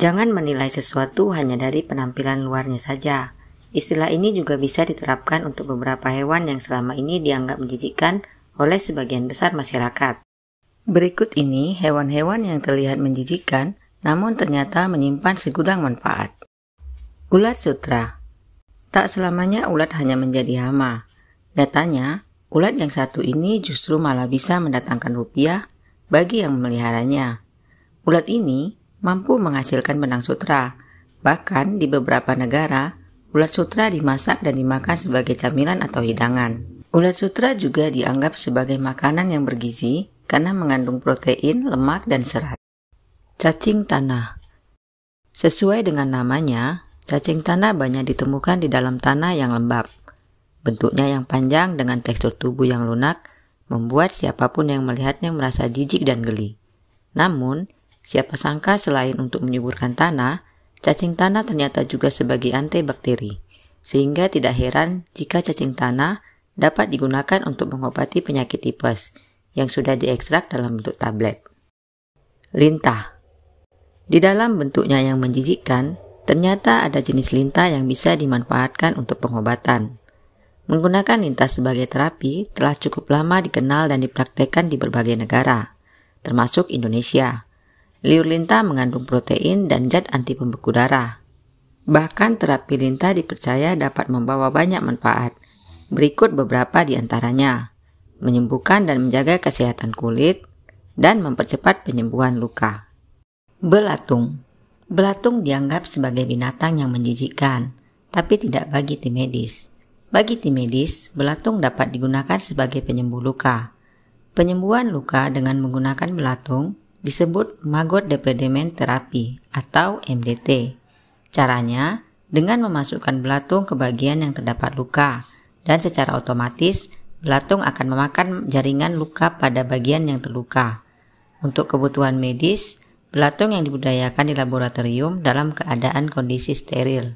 Jangan menilai sesuatu hanya dari penampilan luarnya saja. Istilah ini juga bisa diterapkan untuk beberapa hewan yang selama ini dianggap menjijikkan oleh sebagian besar masyarakat. Berikut ini hewan-hewan yang terlihat menjijikkan namun ternyata menyimpan segudang manfaat. Ulat sutra Tak selamanya ulat hanya menjadi hama. Datanya, ulat yang satu ini justru malah bisa mendatangkan rupiah bagi yang memeliharanya. Ulat ini mampu menghasilkan benang sutra. Bahkan di beberapa negara, ulat sutra dimasak dan dimakan sebagai camilan atau hidangan. Ulat sutra juga dianggap sebagai makanan yang bergizi karena mengandung protein, lemak, dan serat. Cacing tanah Sesuai dengan namanya, cacing tanah banyak ditemukan di dalam tanah yang lembab. Bentuknya yang panjang dengan tekstur tubuh yang lunak membuat siapapun yang melihatnya merasa jijik dan geli. Namun, Siapa sangka selain untuk menyuburkan tanah, cacing tanah ternyata juga sebagai antibakteri, sehingga tidak heran jika cacing tanah dapat digunakan untuk mengobati penyakit tipes yang sudah diekstrak dalam bentuk tablet. Lintah Di dalam bentuknya yang menjijikkan, ternyata ada jenis lintah yang bisa dimanfaatkan untuk pengobatan. Menggunakan lintah sebagai terapi telah cukup lama dikenal dan dipraktekkan di berbagai negara, termasuk Indonesia. Liur linta mengandung protein dan zat anti pembeku darah. Bahkan terapi linta dipercaya dapat membawa banyak manfaat. Berikut beberapa di antaranya. Menyembuhkan dan menjaga kesehatan kulit, dan mempercepat penyembuhan luka. Belatung Belatung dianggap sebagai binatang yang menjijikkan, tapi tidak bagi tim medis. Bagi tim medis, belatung dapat digunakan sebagai penyembuh luka. Penyembuhan luka dengan menggunakan belatung disebut maggot Depredement terapi atau MDT. Caranya dengan memasukkan belatung ke bagian yang terdapat luka dan secara otomatis belatung akan memakan jaringan luka pada bagian yang terluka. Untuk kebutuhan medis, belatung yang dibudayakan di laboratorium dalam keadaan kondisi steril.